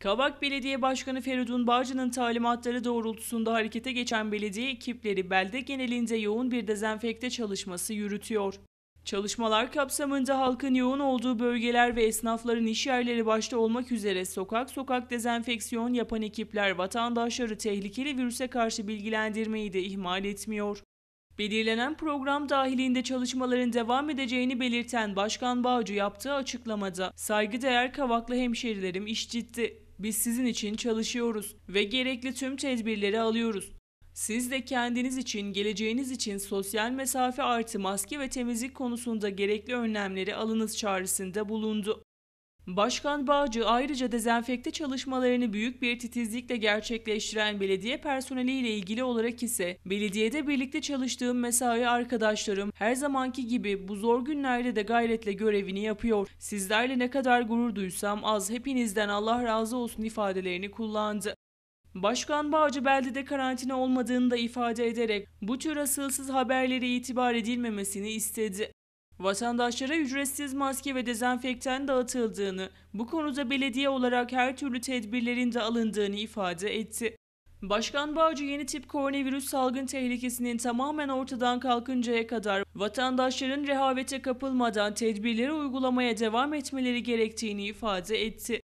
Kavak Belediye Başkanı Feridun Bağcı'nın talimatları doğrultusunda harekete geçen belediye ekipleri belde genelinde yoğun bir dezenfekte çalışması yürütüyor. Çalışmalar kapsamında halkın yoğun olduğu bölgeler ve esnafların iş yerleri başta olmak üzere sokak sokak dezenfeksiyon yapan ekipler vatandaşları tehlikeli virüse karşı bilgilendirmeyi de ihmal etmiyor. Belirlenen program dahilinde çalışmaların devam edeceğini belirten Başkan Bağcı yaptığı açıklamada saygıdeğer kavaklı hemşerilerim iş ciddi. Biz sizin için çalışıyoruz ve gerekli tüm tedbirleri alıyoruz. Siz de kendiniz için, geleceğiniz için sosyal mesafe artı maske ve temizlik konusunda gerekli önlemleri alınız çağrısında bulundu. Başkan Bağcı ayrıca dezenfekte çalışmalarını büyük bir titizlikle gerçekleştiren belediye personeliyle ilgili olarak ise belediyede birlikte çalıştığım mesai arkadaşlarım her zamanki gibi bu zor günlerde de gayretle görevini yapıyor. Sizlerle ne kadar gurur duysam az hepinizden Allah razı olsun ifadelerini kullandı. Başkan Bağcı beldede karantina olmadığını da ifade ederek bu tür asılsız haberlere itibar edilmemesini istedi. Vatandaşlara ücretsiz maske ve dezenfektan dağıtıldığını, bu konuda belediye olarak her türlü tedbirlerin de alındığını ifade etti. Başkan Bağcı yeni tip koronavirüs salgın tehlikesinin tamamen ortadan kalkıncaya kadar vatandaşların rehavete kapılmadan tedbirleri uygulamaya devam etmeleri gerektiğini ifade etti.